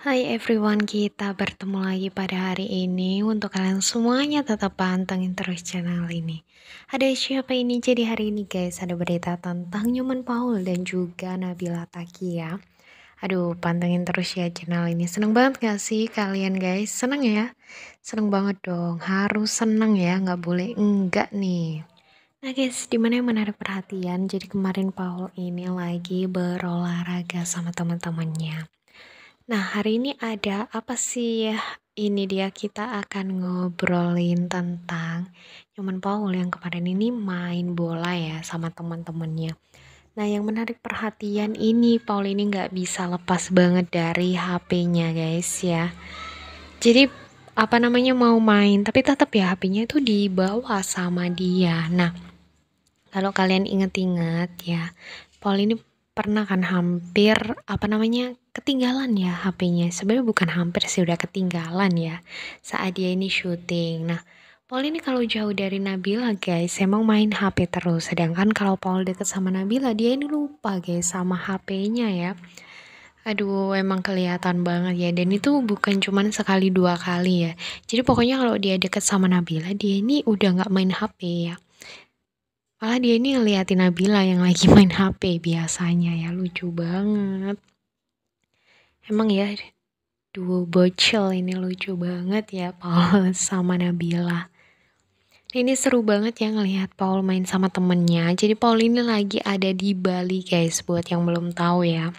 Hai everyone, kita bertemu lagi pada hari ini Untuk kalian semuanya tetap pantengin terus channel ini Ada siapa ini? Jadi hari ini guys ada berita tentang Nyoman Paul dan juga Nabila Taki ya Aduh, pantengin terus ya channel ini. Seneng banget gak sih kalian guys? Seneng ya? Seneng banget dong. Harus seneng ya, gak boleh enggak nih. Nah guys, dimana yang menarik perhatian? Jadi kemarin Paul ini lagi berolahraga sama teman-temannya. Nah, hari ini ada apa sih ya? Ini dia kita akan ngobrolin tentang Nyoman Paul yang kemarin ini main bola ya sama teman-temannya. Nah, yang menarik perhatian ini Paul ini nggak bisa lepas banget dari HP-nya guys ya. Jadi apa namanya mau main tapi tetap ya HP-nya itu dibawa sama dia. Nah, kalau kalian inget-inget ya, Paul ini pernah kan hampir apa namanya ketinggalan ya HP-nya sebenarnya bukan hampir sih udah ketinggalan ya saat dia ini syuting nah Paul ini kalau jauh dari Nabila guys emang main HP terus sedangkan kalau Paul deket sama Nabila dia ini lupa guys sama HP-nya ya Aduh, emang kelihatan banget ya. Dan itu bukan cuman sekali dua kali ya. Jadi pokoknya kalau dia deket sama Nabila, dia ini udah nggak main HP ya malah dia ini ngeliatin Nabila yang lagi main HP biasanya ya lucu banget emang ya duo bocil ini lucu banget ya Paul sama Nabila ini seru banget ya ngelihat Paul main sama temennya jadi Paul ini lagi ada di Bali guys buat yang belum tahu ya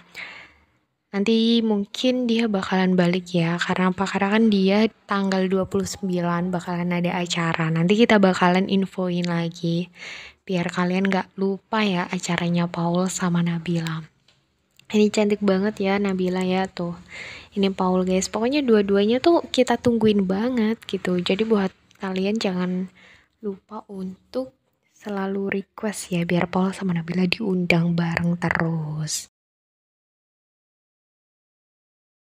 Nanti mungkin dia bakalan balik ya karena apa? Karena kan dia tanggal 29 bakalan ada acara. Nanti kita bakalan infoin lagi biar kalian gak lupa ya acaranya Paul sama Nabila ini cantik banget ya Nabila ya tuh ini Paul guys pokoknya dua-duanya tuh kita tungguin banget gitu jadi buat kalian jangan lupa untuk selalu request ya biar Paul sama Nabila diundang bareng terus